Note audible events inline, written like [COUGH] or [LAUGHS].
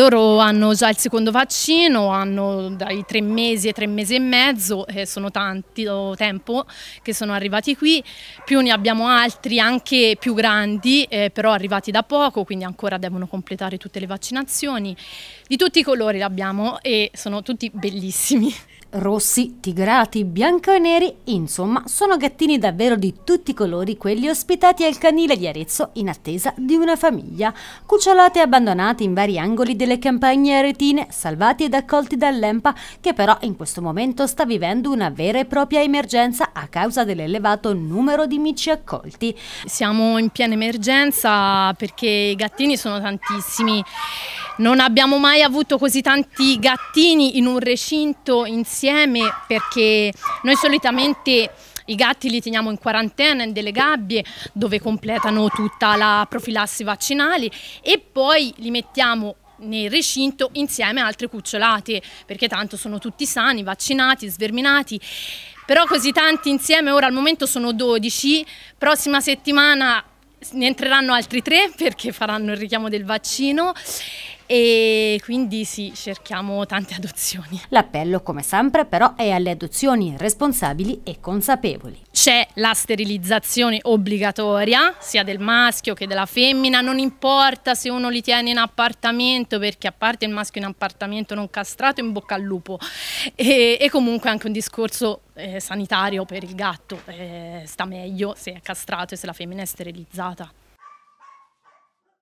Loro hanno già il secondo vaccino, hanno dai tre mesi e tre mesi e mezzo, eh, sono tanto oh, tempo che sono arrivati qui, più ne abbiamo altri anche più grandi, eh, però arrivati da poco, quindi ancora devono completare tutte le vaccinazioni. Di tutti i colori l'abbiamo e sono tutti bellissimi. Rossi, tigrati, bianco e neri, insomma, sono gattini davvero di tutti i colori quelli ospitati al canile di Arezzo in attesa di una famiglia. Cucciolati e abbandonati in vari angoli delle campagne aretine, salvati ed accolti dall'EMPA, che però in questo momento sta vivendo una vera e propria emergenza a causa dell'elevato numero di mici accolti. Siamo in piena emergenza perché i gattini sono tantissimi non abbiamo mai avuto così tanti gattini in un recinto insieme perché noi solitamente i gatti li teniamo in quarantena in delle gabbie dove completano tutta la profilassi vaccinale e poi li mettiamo nel recinto insieme a altre cucciolate perché tanto sono tutti sani, vaccinati, sverminati però così tanti insieme ora al momento sono 12 prossima settimana ne entreranno altri 3 perché faranno il richiamo del vaccino e quindi sì, cerchiamo tante [LAUGHS] adozioni. L'appello come sempre però è alle adozioni responsabili e consapevoli. C'è la sterilizzazione obbligatoria sia del maschio che della femmina, non importa se uno li tiene in appartamento perché a parte il maschio in appartamento non castrato in bocca al lupo e, e comunque anche un discorso eh, sanitario per il gatto, eh, sta meglio se è castrato e se la femmina è sterilizzata.